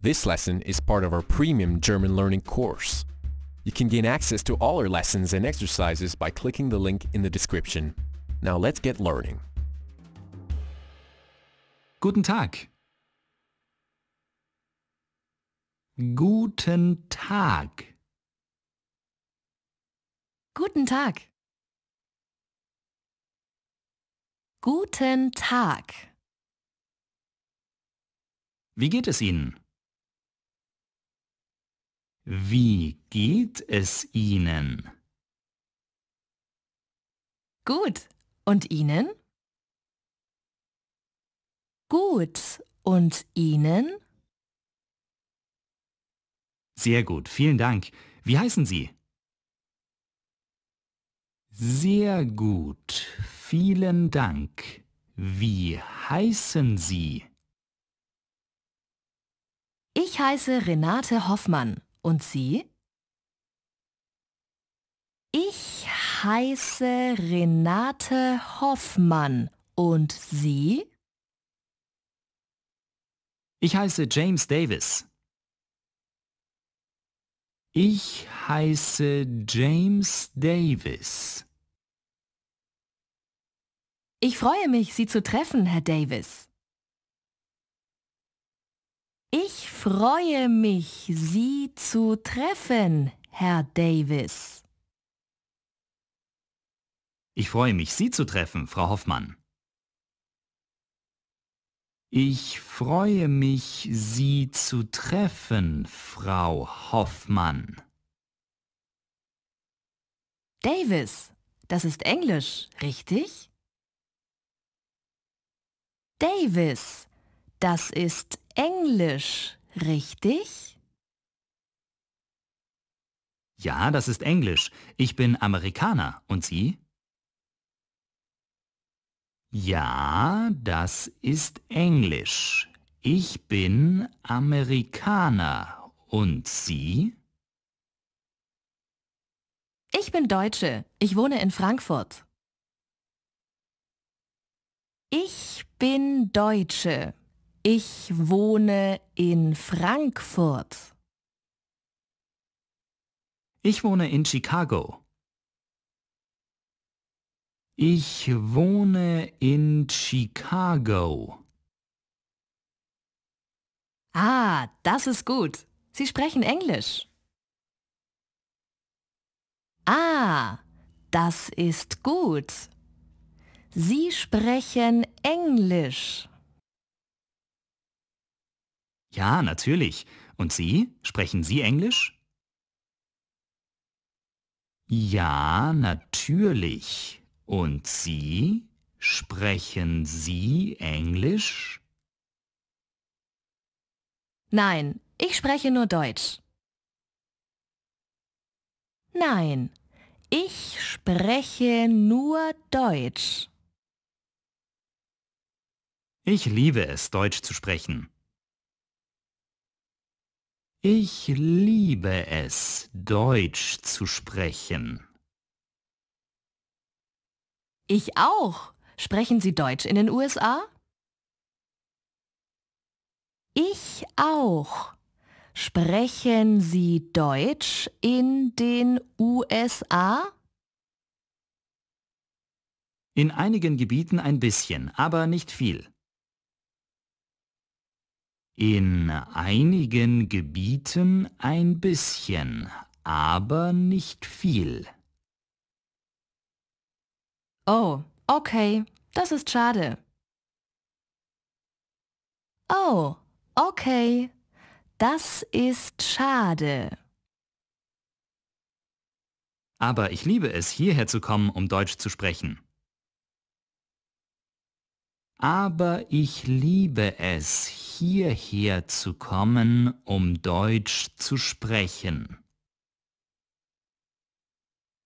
This lesson is part of our premium German learning course. You can gain access to all our lessons and exercises by clicking the link in the description. Now let's get learning. Guten Tag. Guten Tag. Guten Tag. Guten Tag. Wie geht es Ihnen? Wie geht es Ihnen? Gut. Und Ihnen? Gut. Und Ihnen? Sehr gut. Vielen Dank. Wie heißen Sie? Sehr gut. Vielen Dank. Wie heißen Sie? Ich heiße Renate Hoffmann. Und Sie? Ich heiße Renate Hoffmann. Und Sie? Ich heiße James Davis. Ich heiße James Davis. Ich freue mich, Sie zu treffen, Herr Davis. freue mich, Sie zu treffen, Herr Davis. Ich freue mich, Sie zu treffen, Frau Hoffmann. Ich freue mich, Sie zu treffen, Frau Hoffmann. Davis, das ist Englisch, richtig? Davis, das ist Englisch richtig? Ja, das ist Englisch. Ich bin Amerikaner. Und Sie? Ja, das ist Englisch. Ich bin Amerikaner. Und Sie? Ich bin Deutsche. Ich wohne in Frankfurt. Ich bin Deutsche. Ich wohne in Frankfurt. Ich wohne in Chicago. Ich wohne in Chicago. Ah, das ist gut. Sie sprechen Englisch. Ah, das ist gut. Sie sprechen Englisch. Ja, natürlich. Und Sie? Sprechen Sie Englisch? Ja, natürlich. Und Sie? Sprechen Sie Englisch? Nein, ich spreche nur Deutsch. Nein, ich spreche nur Deutsch. Ich liebe es, Deutsch zu sprechen. Ich liebe es, Deutsch zu sprechen. Ich auch. Sprechen Sie Deutsch in den USA? Ich auch. Sprechen Sie Deutsch in den USA? In einigen Gebieten ein bisschen, aber nicht viel. In einigen Gebieten ein bisschen, aber nicht viel. Oh, okay, das ist schade. Oh, okay, das ist schade. Aber ich liebe es, hierher zu kommen, um Deutsch zu sprechen. Aber ich liebe es, hierher zu kommen, um Deutsch zu sprechen.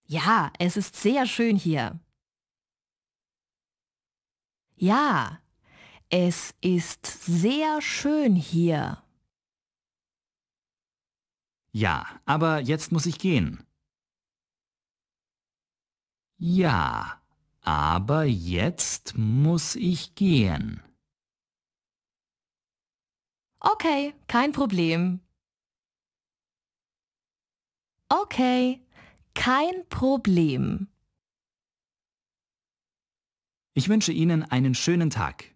Ja, es ist sehr schön hier. Ja, es ist sehr schön hier. Ja, aber jetzt muss ich gehen. Ja, aber jetzt muss ich gehen. Okay, kein Problem. Okay, kein Problem. Ich wünsche Ihnen einen schönen Tag.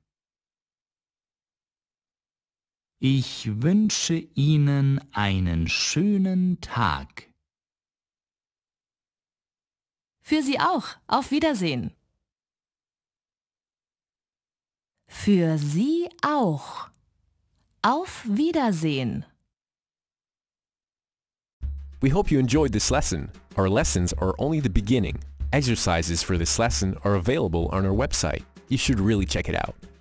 Ich wünsche Ihnen einen schönen Tag. Für Sie auch. Auf Wiedersehen. Für Sie auch. Auf Wiedersehen. We hope you enjoyed this lesson. Our lessons are only the beginning. Exercises for this lesson are available on our website. You should really check it out.